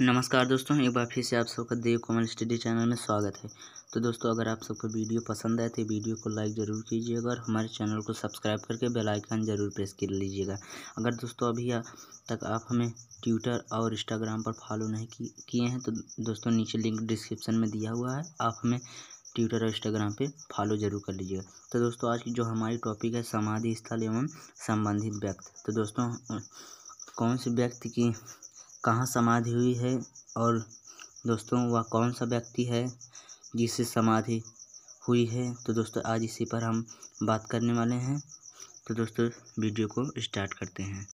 नमस्कार दोस्तों एक बार फिर से आप सबका देव कोमल स्टडी चैनल में स्वागत है तो दोस्तों अगर आप सबको वीडियो पसंद आए तो वीडियो को लाइक ज़रूर कीजिएगा और हमारे चैनल को सब्सक्राइब करके बेल आइकन ज़रूर प्रेस कर लीजिएगा अगर दोस्तों अभी तक आप हमें ट्विटर और इंस्टाग्राम पर फॉलो नहीं किए हैं तो दोस्तों नीचे लिंक डिस्क्रिप्शन में दिया हुआ है आप हमें ट्विटर और इंस्टाग्राम पर फॉलो जरूर कर लीजिएगा तो दोस्तों आज की जो हमारी टॉपिक है समाधि स्थल एवं संबंधित व्यक्ति तो दोस्तों कौन से व्यक्ति की कहाँ समाधि हुई है और दोस्तों वह कौन सा व्यक्ति है जिसे समाधि हुई है तो दोस्तों आज इसी पर हम बात करने वाले हैं तो दोस्तों वीडियो को स्टार्ट करते हैं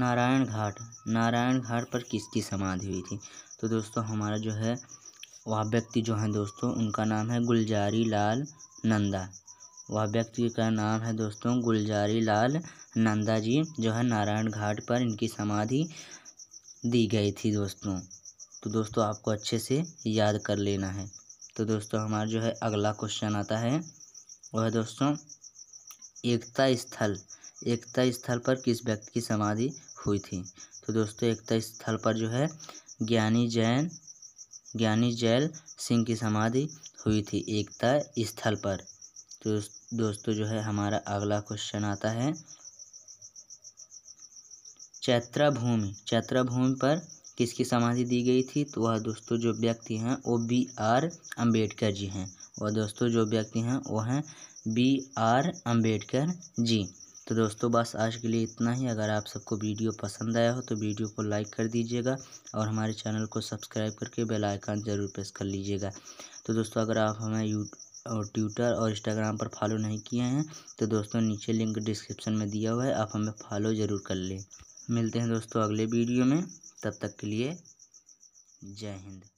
नारायण घाट नारायण घाट पर किसकी समाधि हुई थी तो दोस्तों हमारा जो है वह व्यक्ति जो है दोस्तों उनका नाम है गुलजारी लाल नंदा वह व्यक्ति का नाम है दोस्तों गुलजारी लाल नंदा जी जो है नारायण घाट पर इनकी समाधि दी गई थी दोस्तों तो दोस्तों आपको अच्छे से याद कर लेना है तो दोस्तों हमारा जो है अगला क्वेश्चन आता है वह दोस्तों एकता स्थल एकता स्थल पर किस व्यक्ति की समाधि हुई थी तो दोस्तों एकता स्थल पर जो है ज्ञानी जैन ज्ञानी जैल सिंह की समाधि हुई थी एकता स्थल पर तो दोस्तों जो है हमारा अगला क्वेश्चन आता है चैत्रा भूमि चैत्रा भूमि पर किसकी समाधि दी गई थी तो वह दोस्तों जो व्यक्ति हैं वो बी आर अम्बेडकर जी हैं और दोस्तों जो व्यक्ति हैं वो हैं बी आर अम्बेडकर जी तो दोस्तों बस आज के लिए इतना ही अगर आप सबको वीडियो पसंद आया हो तो वीडियो को लाइक कर दीजिएगा और हमारे चैनल को सब्सक्राइब करके बेल आइकन ज़रूर प्रेस कर लीजिएगा तो दोस्तों अगर आप हमें यू और ट्विटर और इंस्टाग्राम पर फॉलो नहीं किए हैं तो दोस्तों नीचे लिंक डिस्क्रिप्शन में दिया हुआ है आप हमें फॉलो ज़रूर कर लें मिलते हैं दोस्तों अगले वीडियो में तब तक के लिए जय हिंद